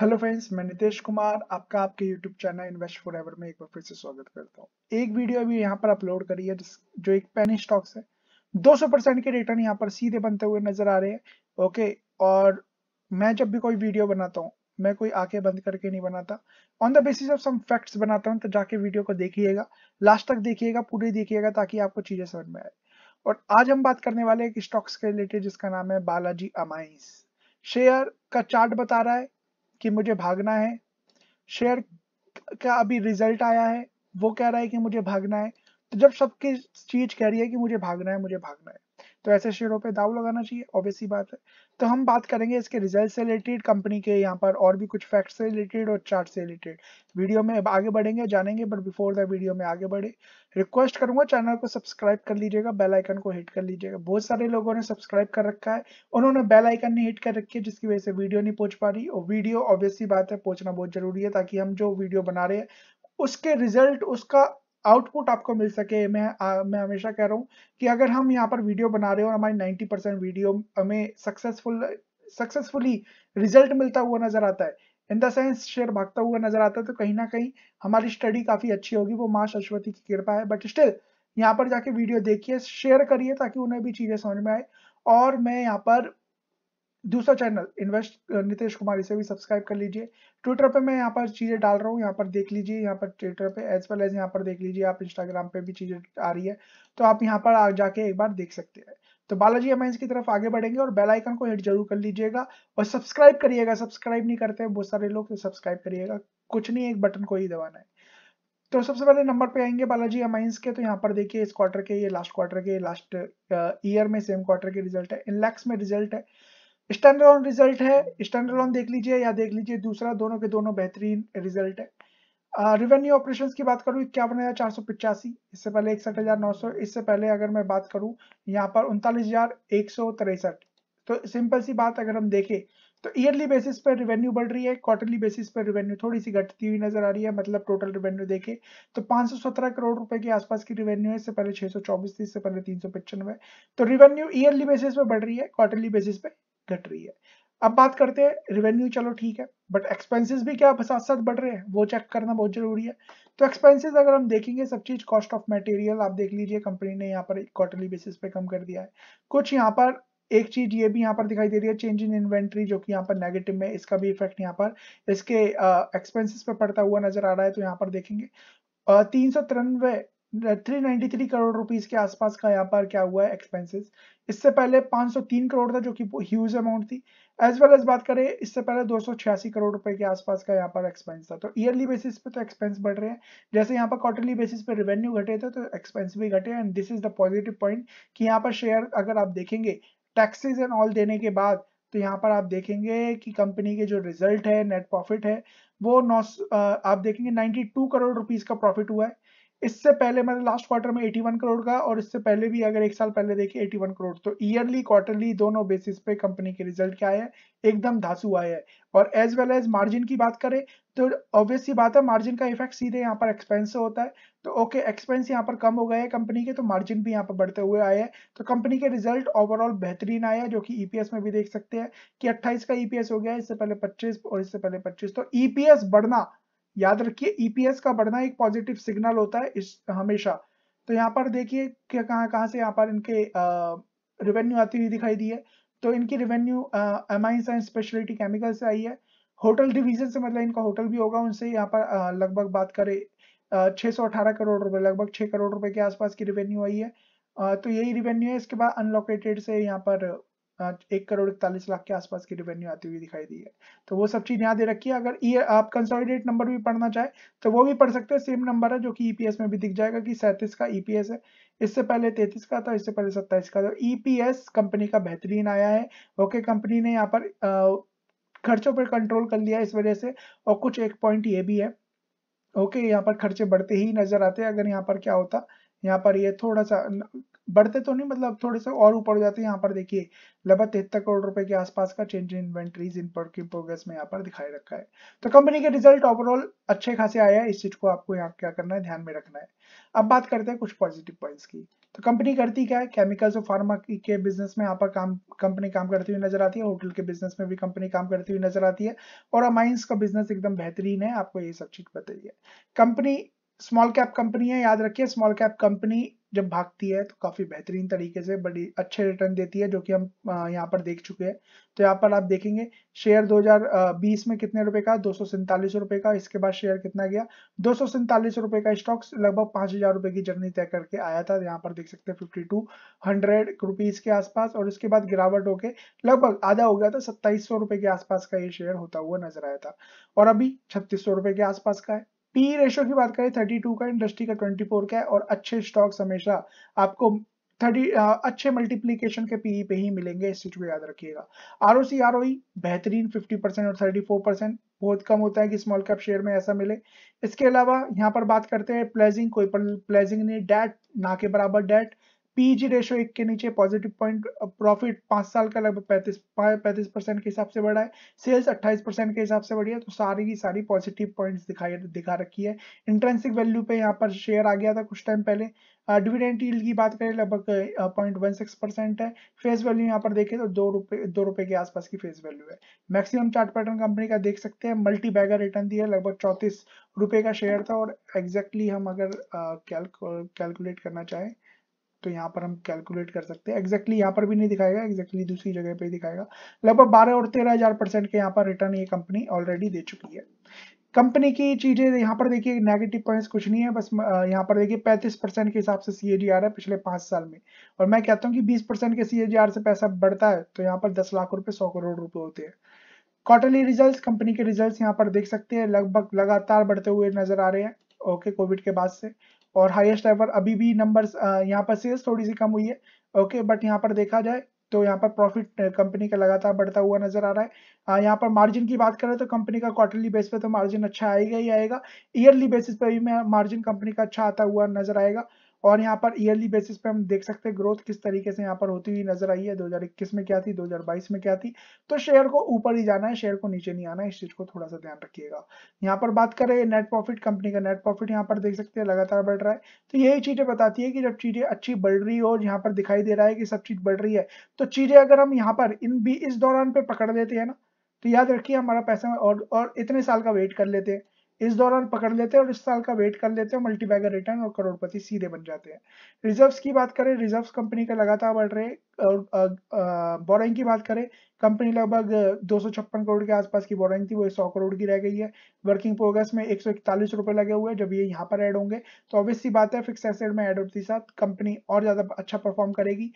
hello friends मैं नितेश कुमार आपका आपके YouTube channel Invest Forever में एक बार फिर से स्वागत करता हूँ एक वीडियो अभी यहाँ पर अपलोड करी है जो एक पेनी स्टॉक्स है 200 परसेंट के रिटर्न यहाँ पर सीधे बनते हुए नजर आ रहे हैं ओके और मैं जब भी कोई वीडियो बनाता हूँ मैं कोई आंखें बंद करके नहीं बनाता on the basis of some facts बनाता हूँ तो जाके वीडियो को देखिएगा लास्ट तक देखिएगा पूरे देखिएगा ताकि आपको चीजें समझ में आए और आज हम बात करने वाले एक स्टॉक्स के रिलेटेड जिसका नाम है बालाजी अमाइस शेयर का चार्ट बता रहा है कि मुझे भागना है शेयर का अभी रिजल्ट आया है वो कह रहा है कि मुझे भागना है तो जब सबकी चीज कह रही है कि मुझे भागना है मुझे भागना है तो ऐसे शेयरों पे दाव लगाना चाहिए ऑब्वियसली बात है तो हम बात करेंगे इसके रिजल्ट से रिलेटेड कंपनी के यहाँ पर और भी कुछ फैक्ट्स से रिलेटेड और चार्ट से रिलेटेड वीडियो में अब आगे बढ़ेंगे जानेंगे बट बिफोर द वीडियो में आगे बढ़े रिक्वेस्ट करूंगा चैनल को सब्सक्राइब कर लीजिएगा बेल आइकन को हिट कर लीजिएगा बहुत सारे लोगों ने सब्सक्राइब कर रखा है उन्होंने बेल आइकन नहीं हिट कर रखी है जिसकी वजह से वीडियो नहीं पहुंच पा रही और वीडियो ऑब्वियसली बात है पहुंचना बहुत जरूरी है ताकि हम जो वीडियो बना रहे हैं उसके रिजल्ट उसका आउटपुट आपको मिल सके मैं आ, मैं हमेशा कह रहा हूँ कि अगर हम यहाँ पर वीडियो बना रहे हो और हमारी 90 परसेंट वीडियो हमें सक्सेसफुल सक्सेसफुली रिजल्ट मिलता हुआ नजर आता है इन द सेंस शेयर भागता हुआ नजर आता है तो कहीं ना कहीं हमारी स्टडी काफी अच्छी होगी वो माँ सरस्वती की कृपा है बट स्टिल यहाँ पर जाके वीडियो देखिए शेयर करिए ताकि उन्हें भी चीजें समझ में आए और मैं यहाँ पर दूसरा चैनल इन्वेस्ट नितेश कुमार इसे भी सब्सक्राइब कर लीजिए ट्विटर पे मैं यहाँ पर चीज़ें डाल रहा हूँ यहाँ पर देख लीजिए यहाँ पर ट्विटर पे एज वेल एज यहाँ पर देख लीजिए आप इंस्टाग्राम पे भी चीज़ें आ रही है तो आप यहाँ पर जाके एक बार देख सकते हैं तो बालाजी अमाइंस की तरफ आगे बढ़ेंगे और बेल आइकन को हिट जरूर कर लीजिएगा और सब्सक्राइब करिएगा सब्सक्राइब नहीं करते बहुत सारे लोग तो सब्सक्राइब करिएगा कुछ नहीं एक बटन को ही दबाना है तो सबसे पहले नंबर पे आएंगे बालाजी अमाइंस के तो यहाँ पर देखिए इस क्वार्टर के ये लास्ट क्वार्टर के लास्ट ईयर में सेम क्वार्टर के रिजल्ट है इन लैक्स में रिजल्ट है स्टैंडर्ड रिजल्ट है स्टैंडर्ड देख लीजिए या देख लीजिए दूसरा दोनों के दोनों बेहतरीन रिजल्ट है रिवेन्यू ऑपरेशन की बात करूँ इक्यावन हजार चार सौ पिचासी इससे पहले इकसठ हजार नौ सौ इससे पहले अगर मैं बात करूँ यहाँ पर उनतालीस हजार एक सौ तिरसठ तो सिंपल सी बात अगर हम देखें तो ईयरली बेसिस पर रिवेन्यू बढ़ रही है क्वार्टरली बेसिस पर रिवेन्यू थोड़ी सी घटती हुई नजर आ रही है मतलब टोटल रिवेन्यू देखे तो 517 करोड़ रुपए के आसपास की रिवेन्यू है इससे पहले 624 थी इससे पहले तीन तो रिवेन्यू ईयरली बेसिस पर बढ़ रही है क्वार्टरली बेसिस पे घट रही है अब बात करते हैं रेवेन्यू चलो ठीक है बट एक्सपेंसेस भी क्या साथ साथ बढ़ रहे हैं वो चेक करना बहुत जरूरी है तो एक्सपेंसेस अगर हम देखेंगे सब चीज कॉस्ट ऑफ मटेरियल आप देख लीजिए कंपनी ने यहाँ पर क्वार्टरली बेसिस पे कम कर दिया है कुछ यहाँ पर एक चीज ये भी यहाँ पर दिखाई दे रही है चेंज इन इन्वेंट्री जो कि यहाँ पर नेगेटिव में इसका भी इफेक्ट यहाँ पर इसके एक्सपेंसिस पे पड़ता हुआ नजर आ रहा है तो यहाँ पर देखेंगे तीन सौ तिरानवे 393 करोड़ रुपीस के आसपास का यहाँ पर क्या हुआ है एक्सपेंसेस इससे पहले 503 करोड़ था जो कि ह्यूज अमाउंट थी एज वेल एज बात करें इससे पहले छियासी करोड़ रुपए के आसपास का यहाँ पर एक्सपेंस था तो ईयरली बेसिस पे तो एक्सपेंस बढ़ रहे हैं जैसे यहाँ पर क्वार्टरली बेसिस पे रेवेन्यू घटे थे तो एक्सपेंस भी घटे and this is the positive point कि यहाँ पर शेयर अगर आप देखेंगे टैक्सेज एंड ऑल देने के बाद तो यहाँ पर आप देखेंगे कि कंपनी के जो रिजल्ट है नेट प्रॉफिट है वो नौ आप देखेंगे 92 करोड़ रुपीज का प्रॉफिट हुआ है इससे पहले मैंने लास्ट क्वार्टर में 81 करोड़ का और इससे पहले भी अगर एक साल पहले देखें 81 करोड़ तो ईयरली क्वार्टरली दोनों बेसिस पे कंपनी के रिजल्ट क्या है एकदम धासु आया है और एज वेल एज मार्जिन की बात करें तो ऑब्वियसली बात है मार्जिन का इफेक्ट सीधे यहाँ पर एक्सपेंस से होता है तो ओके एक्सपेंस यहाँ पर कम हो गए कंपनी के तो मार्जिन भी यहाँ पर बढ़ते हुए आए हैं तो कंपनी के रिजल्ट ओवरऑल बेहतरीन आया जो कि ईपीएस e में भी देख सकते हैं कि 28 का ईपीएस e हो गया इससे पहले 25 और इससे पहले 25 तो ईपीएस e बढ़ना याद रखिए ईपीएस e का बढ़ना एक पॉजिटिव सिग्नल होता है इस हमेशा तो यहाँ पर देखिए क्या कहाँ कहाँ से यहाँ पर इनके रिवेन्यू आती हुई दिखाई दी है तो इनकी revenue amines and speciality chemical से आई है होटल डिवीजन से मतलब इनका होटल भी होगा उनसे यहाँ पर लगभग बात करें छः सौ अठारह करोड़ रुपए लगभग छः करोड़ रुपए के आसपास की रिवेन्यू आई है तो यही रिवेन्यू है इसके बाद अनलोकेटेड से यहाँ पर एक करोड़ इकतालीस लाख के आसपास की रेवेन्यू आती हुई दिखाई दी है तो वो सब चीज यहाँ दे रखी है अगर ये e, आप कंसोलिडेट नंबर भी पढ़ना चाहे तो वो भी पढ़ सकते हैं सेम नंबर है जो कि ईपीएस e में भी दिख जाएगा कि सैंतीस का ईपीएस e है इससे पहले तैतीस का था इससे पहले सत्ताईस का था ईपीएस कंपनी का बेहतरीन आया है ओके कंपनी ने यहाँ पर खर्चों पर कंट्रोल कर लिया इस वजह से और कुछ एक पॉइंट ये भी है ओके यहाँ पर खर्चे बढ़ते ही नजर आते हैं अगर यहाँ पर क्या होता यहाँ पर ये थोड़ा सा बढ़ते तो नहीं मतलब थोड़े से और ऊपर हो जाते हैं यहाँ पर देखिए लगभग तिहत्तर करोड़ रुपए के आसपास का change in inventories in working progress में यहाँ पर दिखाई रखा है तो कंपनी के रिजल्ट ओवरऑल अच्छे खासे आया है इस चीज को आपको यहाँ क्या करना है ध्यान में रखना है अब बात करते हैं कुछ पॉजिटिव पॉइंट्स की तो कंपनी करती क्या है केमिकल्स और फार्मा के बिजनेस में यहाँ पर काम कंपनी काम करती हुई नजर आती है होटल के बिजनेस में भी कंपनी काम करती हुई नजर आती है और अमाइंस का बिजनेस एकदम बेहतरीन है आपको ये सब चीज बताइए कंपनी स्मॉल कैप कंपनी है याद रखिए स्मॉल कैप कंपनी जब भागती है तो काफी बेहतरीन तरीके से बड़ी अच्छे रिटर्न देती है जो कि हम यहाँ पर देख चुके हैं तो यहाँ पर आप देखेंगे शेयर 2020 में कितने रुपए का दो रुपए का इसके बाद शेयर कितना गया दो रुपए का स्टॉक्स लगभग पांच हजार रुपए की जर्नी तय करके आया था यहाँ पर देख सकते हैं फिफ्टी टू हंड्रेड रुपीज के आसपास और इसके बाद गिरावट होके लगभग आधा हो गया था सत्ताईस रुपए के आसपास का ये शेयर होता हुआ नजर आया था और अभी छत्तीस रुपए के आसपास का है पी रेशो की बात करें 32 का इंडस्ट्री का 24 का है और अच्छे स्टॉक्स हमेशा आपको थर्टी अच्छे मल्टीप्लीकेशन के पीई पे ही मिलेंगे इस चीज को याद रखिएगा आर ओ सी आर ओई बेहतरीन 50 परसेंट और 34 परसेंट बहुत कम होता है कि स्मॉल कैप शेयर में ऐसा मिले इसके अलावा यहाँ पर बात करते हैं प्लेजिंग कोई प्लेजिंग नहीं डेट ना के बराबर डेट पीजी रेशो एक के नीचे पॉजिटिव पॉइंट प्रॉफिट पांच साल का लगभग पैंतीस पैंतीस परसेंट के हिसाब से बढ़ा है सेल्स अट्ठाईस परसेंट के हिसाब से बढ़ी है तो सारी की सारी पॉजिटिव पॉइंट दिखाई दिखा रखी है इंट्रेंसिक वैल्यू पे यहाँ पर शेयर आ गया था कुछ टाइम पहले डिविडेंट uh, डील की बात करें लगभग पॉइंट वन सिक्स परसेंट है फेस वैल्यू यहाँ पर देखें तो दो रुपए दो रुपए के आसपास की फेस वैल्यू है मैक्सिमम चार्ट पैटर्न कंपनी का देख सकते हैं मल्टी बैगर रिटर्न दिया लगभग चौतीस रुपए का शेयर था और एग्जैक्टली exactly हम अगर कैलकुलेट uh, uh, करना चाहें तो यहाँ पर हम कैलकुलेट कर सकते हैं एक्जैक्टली यहाँ पर भी नहीं दिखाएगा एक्जैक्टली दूसरी जगह पर दिखाएगा लगभग बारह और तेरह परसेंट के यहाँ पर रिटर्न ये कंपनी ऑलरेडी दे चुकी है कंपनी की चीजें यहाँ पर देखिए नेगेटिव पॉइंट्स कुछ नहीं है बस यहाँ पर देखिए 35 परसेंट के हिसाब से सी आ है पिछले पांच साल में और मैं कहता हूँ कि 20 परसेंट के सी से पैसा बढ़ता है तो यहाँ पर 10 लाख रुपए 100 करोड़ रुपए होते हैं क्वार्टरली रिजल्ट्स कंपनी के रिजल्ट्स यहाँ पर देख सकते हैं लगभग लगातार बढ़ते हुए नजर आ रहे हैं ओके कोविड के बाद से और हाईएस्ट एवर अभी भी नंबर्स यहाँ पर सेल्स थोड़ी सी कम हुई है ओके बट यहाँ पर देखा जाए तो यहाँ पर प्रॉफिट कंपनी का लगातार बढ़ता हुआ नजर आ रहा है यहाँ पर मार्जिन की बात करें तो कंपनी का क्वार्टरली बेस पे तो मार्जिन अच्छा आएगा ही आएगा ईयरली बेसिस पे भी मार्जिन कंपनी का अच्छा आता हुआ नजर आएगा और यहाँ पर ईयरली बेसिस पे हम देख सकते हैं ग्रोथ किस तरीके से यहाँ पर होती हुई नजर आई है 2021 में क्या थी 2022 में क्या थी तो शेयर को ऊपर ही जाना है शेयर को नीचे नहीं आना है इस चीज को थोड़ा सा ध्यान रखिएगा यहाँ पर बात करें नेट प्रॉफिट कंपनी का नेट प्रॉफिट यहाँ पर देख सकते हैं लगातार बढ़ रहा है तो यही चीजें बताती है कि जब चीजें अच्छी बढ़ रही हो यहाँ पर दिखाई दे रहा है कि सब चीज बढ़ रही है तो चीजें अगर हम यहाँ पर इन भी इस दौरान पे पकड़ लेते हैं ना तो याद रखिए हमारा पैसा और, और इतने साल का वेट कर लेते हैं इस दौरान पकड़ लेते हैं और इस साल का वेट कर लेते हैं मल्टीबैगर रिटर्न और करोड़पति सीधे बन जाते हैं रिजर्व्स की बात करें रिजर्व्स कंपनी का लगातार बढ़ रहे और बोरिंग की बात करें कंपनी लगभग दो करोड़ के आसपास की बोरिंग थी वो सौ करोड़ की रह गई है वर्किंग प्रोग्रेस में एक रुपए लगे हुए हैं जब ये यहाँ पर ऐड होंगे तो ऑब्वियसली बात है फिक्स एसेड में एड होती साथ कंपनी और ज़्यादा अच्छा परफॉर्म करेगी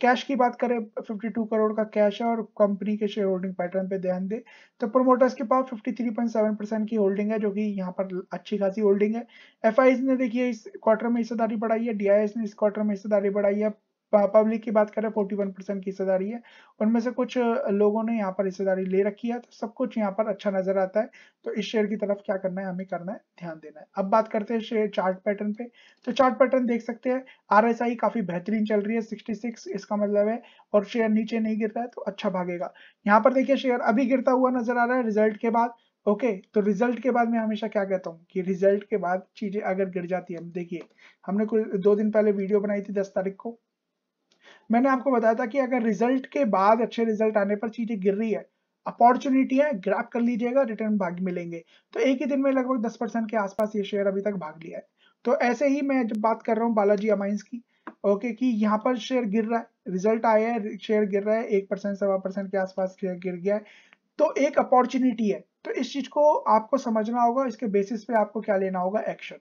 कैश तो की बात करें 52 करोड़ का कैश है और कंपनी के शेयर होल्डिंग पैटर्न पे ध्यान दें तो प्रोमोटर्स के पास 53.7 परसेंट की होल्डिंग है जो कि यहाँ पर अच्छी खासी होल्डिंग है एफ ने देखिए इस क्वार्टर में हिस्सेदारी बढ़ाई है डी ने इस क्वार्टर में हिस्सेदारी बढ़ाई है पब्लिक की बात करें फोर्टी वन परसेंट की हिस्सेदारी है उनमें से कुछ लोगों ने यहाँ पर हिस्सेदारी ले रखी है तो सब कुछ यहाँ पर अच्छा नजर आता है तो इस शेयर की तरफ क्या करना है हमें करना है ध्यान देना है अब बात करते हैं शेयर चार्ट पैटर्न पे तो चार्ट पैटर्न देख सकते हैं आरएसआई काफी बेहतरीन चल रही है सिक्सटी इसका मतलब है और शेयर नीचे नहीं गिर है तो अच्छा भागेगा यहाँ पर देखिए शेयर अभी गिरता हुआ नजर आ रहा है रिजल्ट के बाद ओके okay, तो रिजल्ट के बाद मैं हमेशा क्या कहता हूँ कि रिजल्ट के बाद चीजें अगर गिर जाती है देखिए हमने कुछ दो दिन पहले वीडियो बनाई थी दस तारीख को मैंने आपको बताया था कि अगर रिजल्ट के बाद अच्छे रिजल्ट आने पर चीजें गिर रही है अपॉर्चुनिटी है ग्रैप कर लीजिएगा रिटर्न भाग मिलेंगे तो एक ही दिन में लगभग दस परसेंट के आसपास ये शेयर अभी तक भाग लिया है तो ऐसे ही मैं जब बात कर रहा हूँ बालाजी अमाइंस की ओके कि यहाँ पर शेयर गिर रहा है रिजल्ट आया है शेयर गिर रहा है एक परसेंट सवा परसेंट के आसपास शेयर गिर गया है तो एक अपॉर्चुनिटी है तो इस चीज को आपको समझना होगा इसके बेसिस पे आपको क्या लेना होगा एक्शन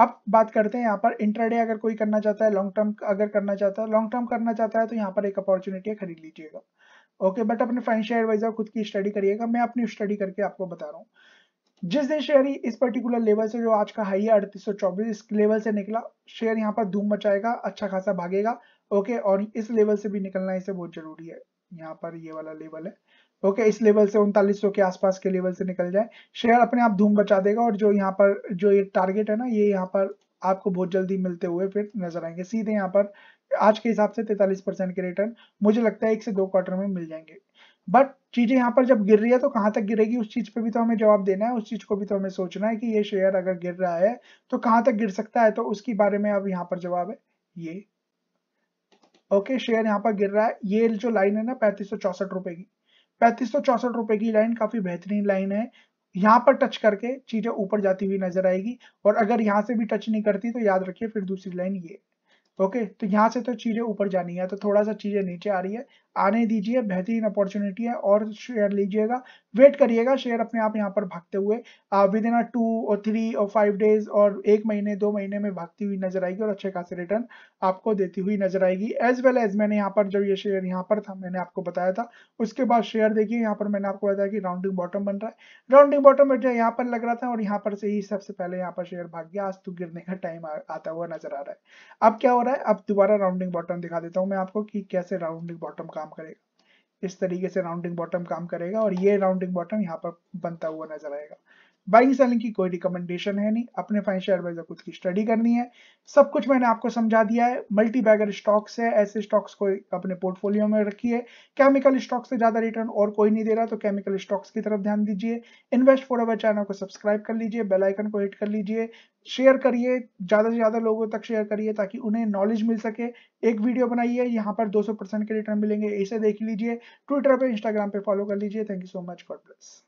अब बात करते हैं यहाँ पर इंटरडे अगर कोई करना चाहता है लॉन्ग टर्म अगर करना चाहता है लॉन्ग टर्म करना चाहता है तो यहाँ पर एक अपॉर्चुनिटी है खरीद लीजिएगा ओके बट अपने फाइनेंशियल एडवाइजर खुद की स्टडी करिएगा मैं अपनी स्टडी करके आपको बता रहा हूँ जिस दिन शेयर ही इस पर्टिकुलर लेवल से जो आज का हाई है अड़तीस सौ चौबीस इस लेवल से निकला शेयर यहाँ पर धूम मचाएगा अच्छा खासा भागेगा ओके और इस लेवल से भी निकलना इसे बहुत जरूरी है यहाँ पर ये वाला लेवल है ओके इस लेवल से उनतालीस के आसपास के लेवल से निकल जाए शेयर अपने आप धूम बचा देगा और जो यहाँ पर जो ये टारगेट है ना ये यहाँ पर आपको बहुत जल्दी मिलते हुए फिर नजर आएंगे सीधे यहाँ पर आज के हिसाब से 43 परसेंट के रिटर्न मुझे लगता है एक से दो क्वार्टर में मिल जाएंगे बट चीजें यहाँ पर जब गिर रही है तो कहाँ तक गिरेगी उस चीज पे भी तो हमें जवाब देना है उस चीज को भी तो हमें सोचना है कि ये शेयर अगर गिर रहा है तो कहाँ तक गिर सकता है तो उसके बारे में अब यहाँ पर जवाब है ये ओके शेयर यहाँ पर गिर रहा है ये जो लाइन है ना पैंतीस सौ चौसठ रुपए की पैंतीस सौ चौसठ रुपए की लाइन काफी बेहतरीन लाइन है यहाँ पर टच करके चीजें ऊपर जाती हुई नजर आएगी और अगर यहाँ से भी टच नहीं करती तो याद रखिए फिर दूसरी लाइन ये ओके तो यहाँ से तो चीजें ऊपर जानी है तो थोड़ा सा चीजें नीचे आ रही है आने दीजिए बेहतरीन अपॉर्चुनिटी है और शेयर लीजिएगा वेट करिएगा शेयर अपने आप यहाँ पर भागते हुए विद इन टू और थ्री और फाइव डेज और एक महीने दो महीने में भागती हुई नजर आएगी और अच्छे खासे रिटर्न आपको देती हुई नजर आएगी एज वेल एज मैंने यहाँ पर जब ये शेयर यहाँ पर था मैंने आपको बताया था उसके बाद शेयर देखिए यहाँ पर मैंने आपको बताया कि राउंडिंग बॉटम बन रहा है राउंडिंग बॉटम जो यहाँ पर लग रहा था और यहाँ पर से ही सबसे पहले यहाँ पर शेयर भाग गया आज तो गिरने का टाइम आता हुआ नजर आ रहा है अब क्या हो रहा है अब दोबारा राउंडिंग बॉटम दिखा देता हूँ मैं आपको कि कैसे राउंडिंग बॉटम काम काम करेगा इस तरीके से राउंडिंग बॉटम काम करेगा और ये राउंडिंग बॉटम यहाँ पर बनता हुआ नजर आएगा बाइंग सेलिंग की कोई रिकमेंडेशन है नहीं अपने फाइनेंशियल एडवाइजर खुद की स्टडी करनी है सब कुछ मैंने आपको समझा दिया है मल्टी बैगर स्टॉक्स है ऐसे स्टॉक्स को अपने पोर्टफोलियो में रखिए केमिकल स्टॉक से ज्यादा रिटर्न और कोई नहीं दे रहा तो केमिकल स्टॉक्स की तरफ ध्यान दीजिए इन्वेस्ट फॉर अवर चैनल को सब्सक्राइब कर लीजिए बेलाइकन को हिट कर लीजिए शेयर करिए ज़्यादा से ज़्यादा लोगों तक शेयर करिए ताकि उन्हें नॉलेज मिल सके एक वीडियो बनाइए यहाँ पर दो परसेंट के रिटर्न मिलेंगे इसे देख लीजिए ट्विटर पर इंस्टाग्राम पे फॉलो कर लीजिए thank you so much God bless